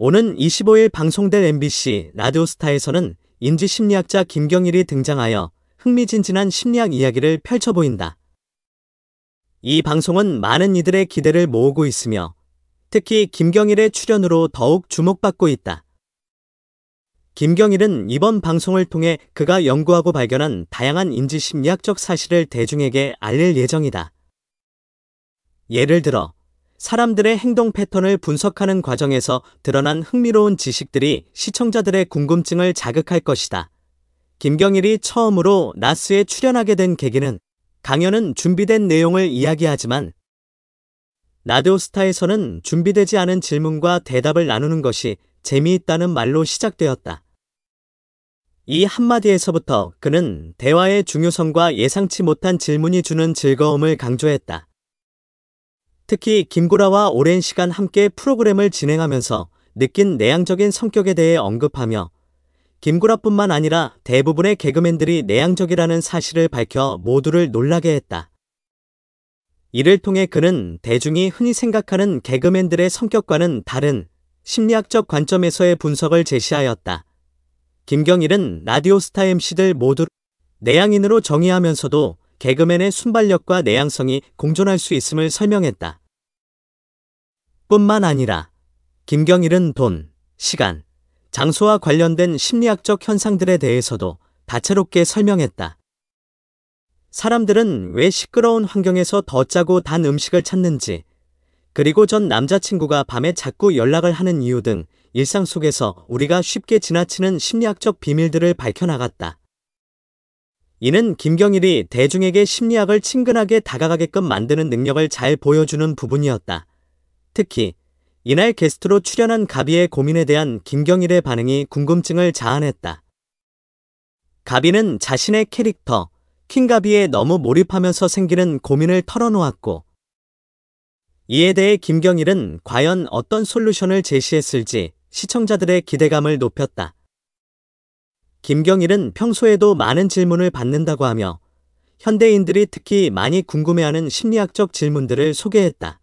오는 25일 방송될 MBC 라디오스타에서는 인지심리학자 김경일이 등장하여 흥미진진한 심리학 이야기를 펼쳐 보인다. 이 방송은 많은 이들의 기대를 모으고 있으며 특히 김경일의 출연으로 더욱 주목받고 있다. 김경일은 이번 방송을 통해 그가 연구하고 발견한 다양한 인지심리학적 사실을 대중에게 알릴 예정이다. 예를 들어 사람들의 행동 패턴을 분석하는 과정에서 드러난 흥미로운 지식들이 시청자들의 궁금증을 자극할 것이다. 김경일이 처음으로 나스에 출연하게 된 계기는 강연은 준비된 내용을 이야기하지만 라디오스타에서는 준비되지 않은 질문과 대답을 나누는 것이 재미있다는 말로 시작되었다. 이 한마디에서부터 그는 대화의 중요성과 예상치 못한 질문이 주는 즐거움을 강조했다. 특히 김구라와 오랜 시간 함께 프로그램을 진행하면서 느낀 내향적인 성격에 대해 언급하며 김구라뿐만 아니라 대부분의 개그맨들이 내향적이라는 사실을 밝혀 모두를 놀라게 했다. 이를 통해 그는 대중이 흔히 생각하는 개그맨들의 성격과는 다른 심리학적 관점에서의 분석을 제시하였다. 김경일은 라디오스타 MC들 모두 내향인으로 정의하면서도 개그맨의 순발력과 내향성이 공존할 수 있음을 설명했다. 뿐만 아니라 김경일은 돈, 시간, 장소와 관련된 심리학적 현상들에 대해서도 다채롭게 설명했다. 사람들은 왜 시끄러운 환경에서 더 짜고 단 음식을 찾는지, 그리고 전 남자친구가 밤에 자꾸 연락을 하는 이유 등 일상 속에서 우리가 쉽게 지나치는 심리학적 비밀들을 밝혀나갔다. 이는 김경일이 대중에게 심리학을 친근하게 다가가게끔 만드는 능력을 잘 보여주는 부분이었다. 특히 이날 게스트로 출연한 가비의 고민에 대한 김경일의 반응이 궁금증을 자아냈다. 가비는 자신의 캐릭터, 킹가비에 너무 몰입하면서 생기는 고민을 털어놓았고, 이에 대해 김경일은 과연 어떤 솔루션을 제시했을지 시청자들의 기대감을 높였다. 김경일은 평소에도 많은 질문을 받는다고 하며 현대인들이 특히 많이 궁금해하는 심리학적 질문들을 소개했다.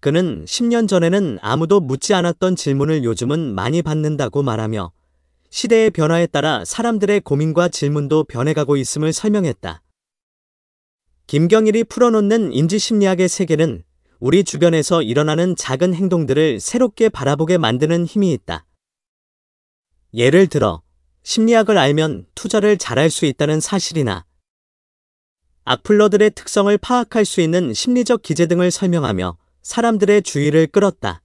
그는 10년 전에는 아무도 묻지 않았던 질문을 요즘은 많이 받는다고 말하며 시대의 변화에 따라 사람들의 고민과 질문도 변해가고 있음을 설명했다. 김경일이 풀어놓는 인지심리학의 세계는 우리 주변에서 일어나는 작은 행동들을 새롭게 바라보게 만드는 힘이 있다. 예를 들어, 심리학을 알면 투자를 잘할 수 있다는 사실이나 악플러들의 특성을 파악할 수 있는 심리적 기재 등을 설명하며 사람들의 주의를 끌었다.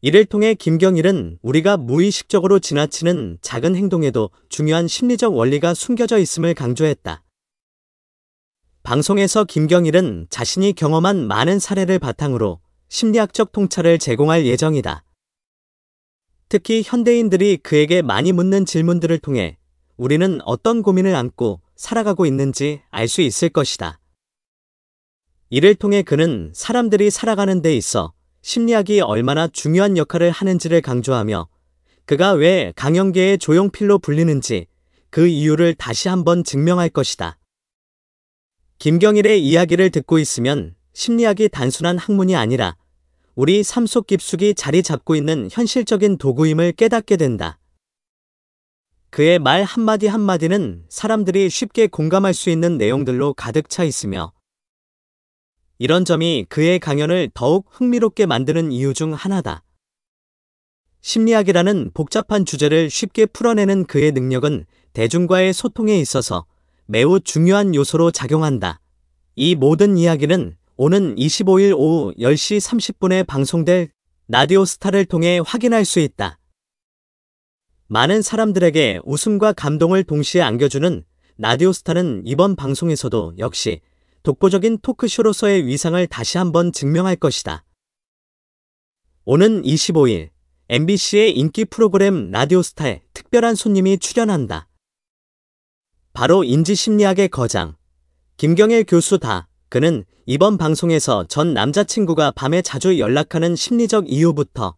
이를 통해 김경일은 우리가 무의식적으로 지나치는 작은 행동에도 중요한 심리적 원리가 숨겨져 있음을 강조했다. 방송에서 김경일은 자신이 경험한 많은 사례를 바탕으로 심리학적 통찰을 제공할 예정이다. 특히 현대인들이 그에게 많이 묻는 질문들을 통해 우리는 어떤 고민을 안고 살아가고 있는지 알 수 있을 것이다. 이를 통해 그는 사람들이 살아가는 데 있어 심리학이 얼마나 중요한 역할을 하는지를 강조하며 그가 왜 강연계의 조용필로 불리는지 그 이유를 다시 한번 증명할 것이다. 김경일의 이야기를 듣고 있으면 심리학이 단순한 학문이 아니라 우리 삶 속 깊숙이 자리 잡고 있는 현실적인 도구임을 깨닫게 된다. 그의 말 한마디 한마디는 사람들이 쉽게 공감할 수 있는 내용들로 가득 차 있으며 이런 점이 그의 강연을 더욱 흥미롭게 만드는 이유 중 하나다. 심리학이라는 복잡한 주제를 쉽게 풀어내는 그의 능력은 대중과의 소통에 있어서 매우 중요한 요소로 작용한다. 이 모든 이야기는 오는 25일 오후 10시 30분에 방송될 라디오스타를 통해 확인할 수 있다. 많은 사람들에게 웃음과 감동을 동시에 안겨주는 라디오스타는 이번 방송에서도 역시 독보적인 토크쇼로서의 위상을 다시 한번 증명할 것이다. 오는 25일 MBC의 인기 프로그램 라디오스타에 특별한 손님이 출연한다. 바로 인지심리학의 거장 김경일 교수다. 그는 이번 방송에서 전 남자친구가 밤에 자주 연락하는 심리적 이유부터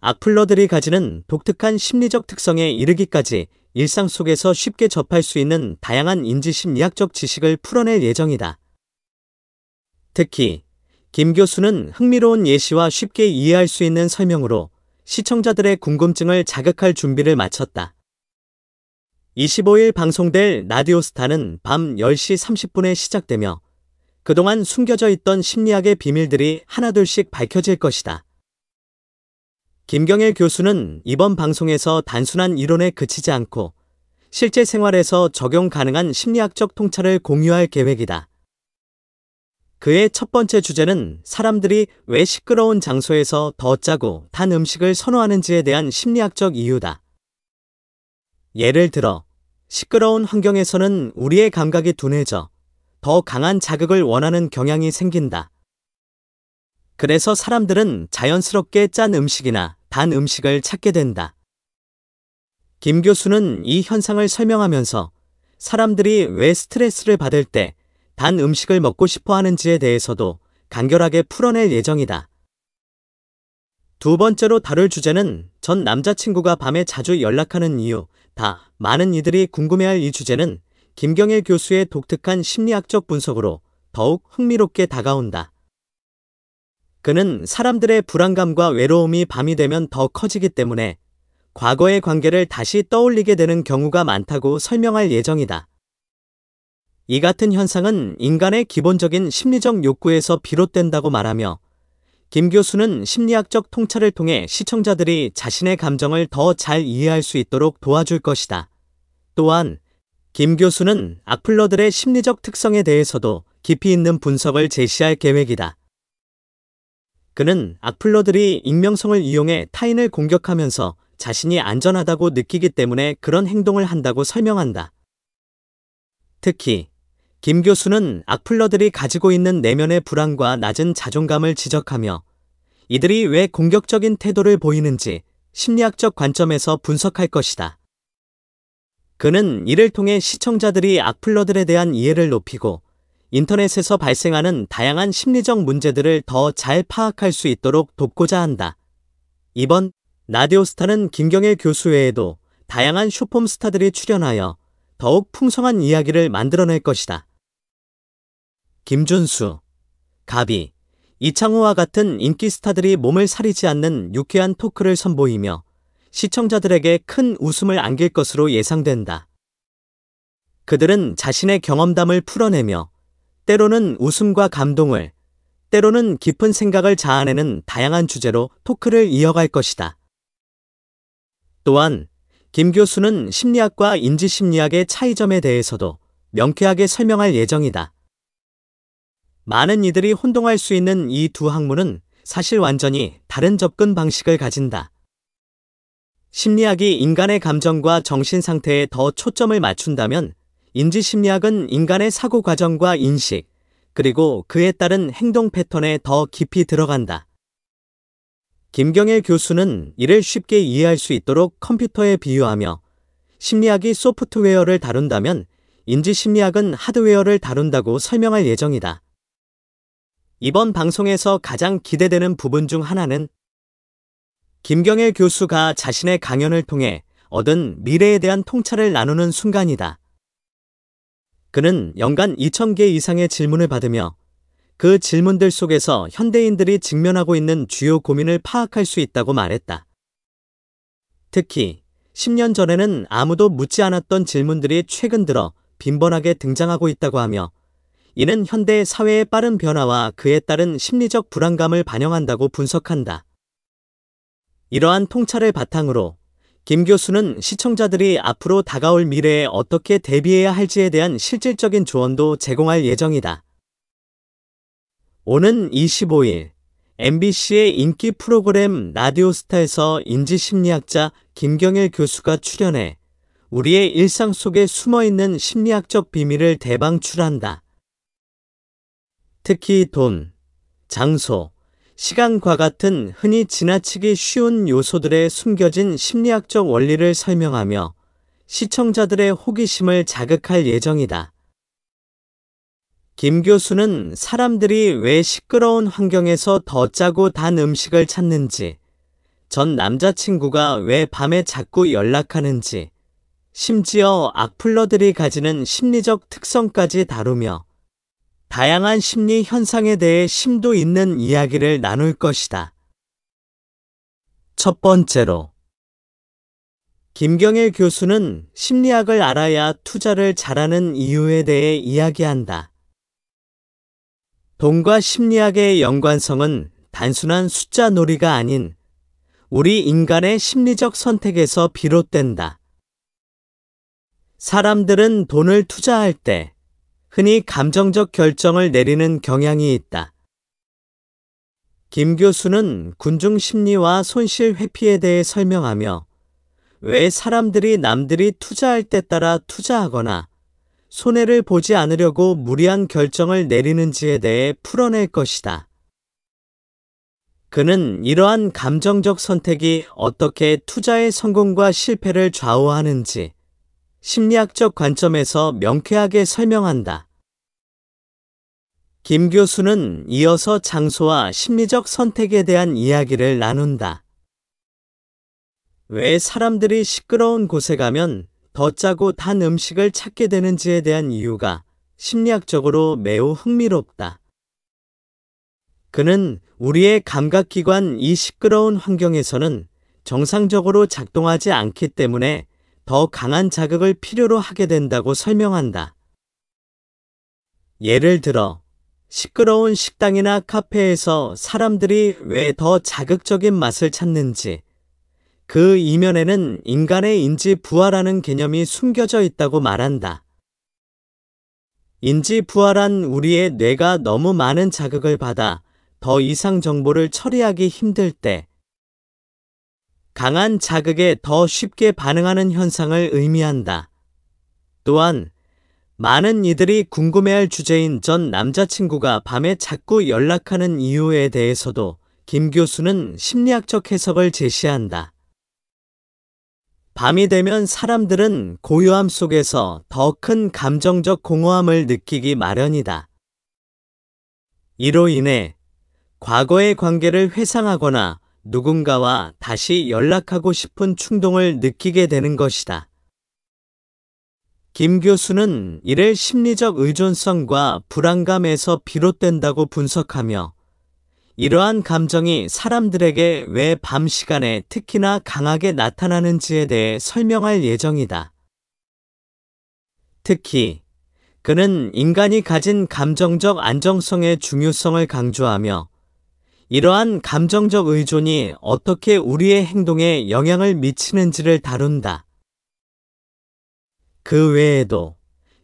악플러들이 가지는 독특한 심리적 특성에 이르기까지 일상 속에서 쉽게 접할 수 있는 다양한 인지심리학적 지식을 풀어낼 예정이다. 특히 김 교수는 흥미로운 예시와 쉽게 이해할 수 있는 설명으로 시청자들의 궁금증을 자극할 준비를 마쳤다. 25일 방송될 라디오스타는 밤 10시 30분에 시작되며 그동안 숨겨져 있던 심리학의 비밀들이 하나둘씩 밝혀질 것이다. 김경일 교수는 이번 방송에서 단순한 이론에 그치지 않고 실제 생활에서 적용 가능한 심리학적 통찰을 공유할 계획이다. 그의 첫 번째 주제는 사람들이 왜 시끄러운 장소에서 더 짜고 단 음식을 선호하는지에 대한 심리학적 이유다. 예를 들어, 시끄러운 환경에서는 우리의 감각이 둔해져 더 강한 자극을 원하는 경향이 생긴다. 그래서 사람들은 자연스럽게 짠 음식이나 단 음식을 찾게 된다. 김 교수는 이 현상을 설명하면서 사람들이 왜 스트레스를 받을 때단 음식을 먹고 싶어 하는지에 대해서도 간결하게 풀어낼 예정이다. 두 번째로 다룰 주제는 전 남자친구가 밤에 자주 연락하는 이유, 다 많은 이들이 궁금해할 이 주제는 김경일 교수의 독특한 심리학적 분석으로 더욱 흥미롭게 다가온다. 그는 사람들의 불안감과 외로움이 밤이 되면 더 커지기 때문에 과거의 관계를 다시 떠올리게 되는 경우가 많다고 설명할 예정이다. 이 같은 현상은 인간의 기본적인 심리적 욕구에서 비롯된다고 말하며 김 교수는 심리학적 통찰을 통해 시청자들이 자신의 감정을 더 잘 이해할 수 있도록 도와줄 것이다. 또한 김 교수는 악플러들의 심리적 특성에 대해서도 깊이 있는 분석을 제시할 계획이다. 그는 악플러들이 익명성을 이용해 타인을 공격하면서 자신이 안전하다고 느끼기 때문에 그런 행동을 한다고 설명한다. 특히 김 교수는 악플러들이 가지고 있는 내면의 불안과 낮은 자존감을 지적하며 이들이 왜 공격적인 태도를 보이는지 심리학적 관점에서 분석할 것이다. 그는 이를 통해 시청자들이 악플러들에 대한 이해를 높이고 인터넷에서 발생하는 다양한 심리적 문제들을 더 잘 파악할 수 있도록 돕고자 한다. 이번 라디오스타는 김경일 교수 외에도 다양한 쇼폼스타들이 출연하여 더욱 풍성한 이야기를 만들어낼 것이다. 김준수, 가비, 이창호와 같은 인기 스타들이 몸을 사리지 않는 유쾌한 토크를 선보이며 시청자들에게 큰 웃음을 안길 것으로 예상된다. 그들은 자신의 경험담을 풀어내며 때로는 웃음과 감동을, 때로는 깊은 생각을 자아내는 다양한 주제로 토크를 이어갈 것이다. 또한 김 교수는 심리학과 인지심리학의 차이점에 대해서도 명쾌하게 설명할 예정이다. 많은 이들이 혼동할 수 있는 이 두 학문은 사실 완전히 다른 접근 방식을 가진다. 심리학이 인간의 감정과 정신 상태에 더 초점을 맞춘다면 인지 심리학은 인간의 사고 과정과 인식, 그리고 그에 따른 행동 패턴에 더 깊이 들어간다. 김경일 교수는 이를 쉽게 이해할 수 있도록 컴퓨터에 비유하며 심리학이 소프트웨어를 다룬다면 인지 심리학은 하드웨어를 다룬다고 설명할 예정이다. 이번 방송에서 가장 기대되는 부분 중 하나는 김경일 교수가 자신의 강연을 통해 얻은 미래에 대한 통찰을 나누는 순간이다. 그는 연간 2,000개 이상의 질문을 받으며 그 질문들 속에서 현대인들이 직면하고 있는 주요 고민을 파악할 수 있다고 말했다. 특히 10년 전에는 아무도 묻지 않았던 질문들이 최근 들어 빈번하게 등장하고 있다고 하며 이는 현대 사회의 빠른 변화와 그에 따른 심리적 불안감을 반영한다고 분석한다. 이러한 통찰을 바탕으로 김 교수는 시청자들이 앞으로 다가올 미래에 어떻게 대비해야 할지에 대한 실질적인 조언도 제공할 예정이다. 오는 25일 MBC의 인기 프로그램 라디오스타에서 인지심리학자 김경일 교수가 출연해 우리의 일상 속에 숨어있는 심리학적 비밀을 대방출한다. 특히 돈, 장소, 시간과 같은 흔히 지나치기 쉬운 요소들의 숨겨진 심리학적 원리를 설명하며 시청자들의 호기심을 자극할 예정이다. 김 교수는 사람들이 왜 시끄러운 환경에서 더 짜고 단 음식을 찾는지, 전 남자친구가 왜 밤에 자꾸 연락하는지, 심지어 악플러들이 가지는 심리적 특성까지 다루며 다양한 심리 현상에 대해 심도 있는 이야기를 나눌 것이다. 첫 번째로 김경일 교수는 심리학을 알아야 투자를 잘하는 이유에 대해 이야기한다. 돈과 심리학의 연관성은 단순한 숫자 놀이가 아닌 우리 인간의 심리적 선택에서 비롯된다. 사람들은 돈을 투자할 때 흔히 감정적 결정을 내리는 경향이 있다. 김 교수는 군중 심리와 손실 회피에 대해 설명하며 왜 사람들이 남들이 투자할 때 따라 투자하거나 손해를 보지 않으려고 무리한 결정을 내리는지에 대해 풀어낼 것이다. 그는 이러한 감정적 선택이 어떻게 투자의 성공과 실패를 좌우하는지 심리학적 관점에서 명쾌하게 설명한다. 김 교수는 이어서 장소와 심리적 선택에 대한 이야기를 나눈다. 왜 사람들이 시끄러운 곳에 가면 더 짜고 단 음식을 찾게 되는지에 대한 이유가 심리학적으로 매우 흥미롭다. 그는 우리의 감각기관 이 시끄러운 환경에서는 정상적으로 작동하지 않기 때문에 더 강한 자극을 필요로 하게 된다고 설명한다. 예를 들어 시끄러운 식당이나 카페에서 사람들이 왜 더 자극적인 맛을 찾는지, 그 이면에는 인간의 인지 부활하는 개념이 숨겨져 있다고 말한다. 인지 부활한 우리의 뇌가 너무 많은 자극을 받아 더 이상 정보를 처리하기 힘들 때, 강한 자극에 더 쉽게 반응하는 현상을 의미한다. 또한 많은 이들이 궁금해할 주제인 전 남자친구가 밤에 자꾸 연락하는 이유에 대해서도 김 교수는 심리학적 해석을 제시한다. 밤이 되면 사람들은 고요함 속에서 더 큰 감정적 공허함을 느끼기 마련이다. 이로 인해 과거의 관계를 회상하거나 누군가와 다시 연락하고 싶은 충동을 느끼게 되는 것이다. 김 교수는 이를 심리적 의존성과 불안감에서 비롯된다고 분석하며 이러한 감정이 사람들에게 왜 밤 시간에 특히나 강하게 나타나는지에 대해 설명할 예정이다. 특히 그는 인간이 가진 감정적 안정성의 중요성을 강조하며 이러한 감정적 의존이 어떻게 우리의 행동에 영향을 미치는지를 다룬다. 그 외에도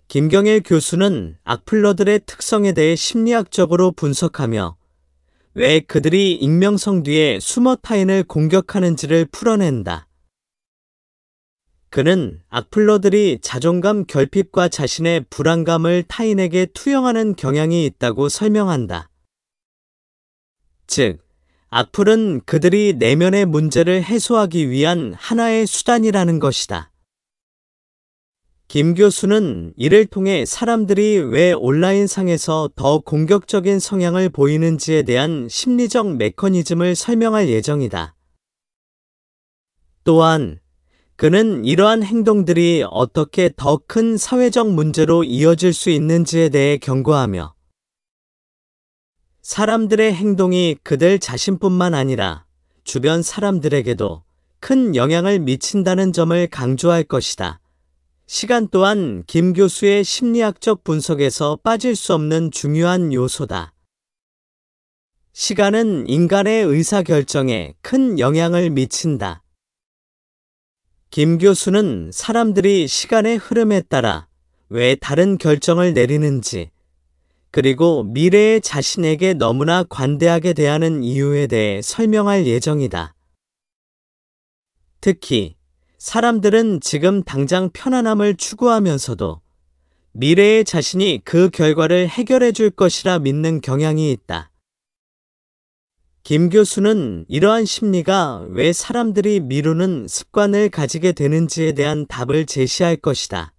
김경일 교수는 악플러들의 특성에 대해 심리학적으로 분석하며 왜 그들이 익명성 뒤에 숨어 타인을 공격하는지를 풀어낸다. 그는 악플러들이 자존감 결핍과 자신의 불안감을 타인에게 투영하는 경향이 있다고 설명한다. 즉, 악플은 그들이 내면의 문제를 해소하기 위한 하나의 수단이라는 것이다. 김 교수는 이를 통해 사람들이 왜 온라인상에서 더 공격적인 성향을 보이는지에 대한 심리적 메커니즘을 설명할 예정이다. 또한 그는 이러한 행동들이 어떻게 더 큰 사회적 문제로 이어질 수 있는지에 대해 경고하며 사람들의 행동이 그들 자신뿐만 아니라 주변 사람들에게도 큰 영향을 미친다는 점을 강조할 것이다. 시간 또한 김 교수의 심리학적 분석에서 빠질 수 없는 중요한 요소다. 시간은 인간의 의사결정에 큰 영향을 미친다. 김 교수는 사람들이 시간의 흐름에 따라 왜 다른 결정을 내리는지, 그리고 미래의 자신에게 너무나 관대하게 대하는 이유에 대해 설명할 예정이다. 특히 사람들은 지금 당장 편안함을 추구하면서도 미래의 자신이 그 결과를 해결해 줄 것이라 믿는 경향이 있다. 김 교수는 이러한 심리가 왜 사람들이 미루는 습관을 가지게 되는지에 대한 답을 제시할 것이다.